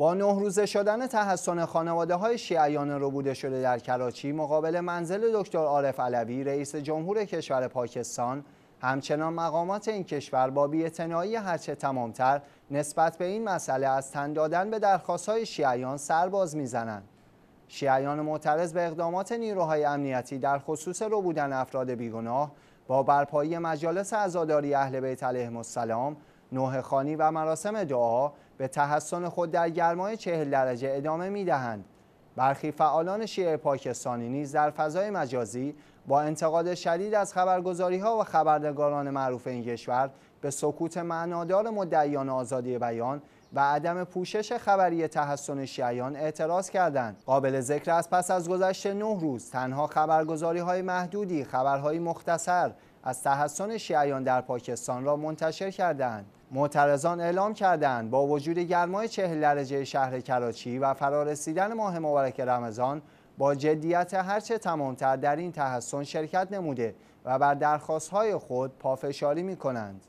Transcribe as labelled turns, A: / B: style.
A: با روزه شدن تحسن خانواده های شیعیان ربوده شده در کراچی مقابل منزل دکتر عارف علوی رئیس جمهور کشور پاکستان همچنان مقامات این کشور با بیعتنائی هرچه تمامتر نسبت به این مسئله از تن دادن به های شیعیان سرباز میزنند. شیعیان معترض به اقدامات نیروهای امنیتی در خصوص ربودن افراد بیگناه با برپایی مجالس عزاداری اهل بیت علیهم السلام نوه خانی و مراسم دعا به تحسن خود در گرمای چهل درجه ادامه می دهند. برخی فعالان شیعه پاکستانی نیز در فضای مجازی با انتقاد شدید از خبرگزاری ها و خبرنگاران معروف این کشور به سکوت معنادار مدعیان آزادی بیان و عدم پوشش خبری تحسن شیعیان اعتراض کردند قابل ذکر است پس از گذشت نه روز تنها خبرگزاری های محدودی خبرهای مختصر از تحسن شیعیان در پاکستان را منتشر کردند معترضان اعلام کردند با وجود گرمای چهل درجه شهر کراچی و فرارسیدن ماه مبارک رمضان با جدیت هرچه تمامتر در این تحسن شرکت نموده و بر درخواستهای خود پافشاری می کنند.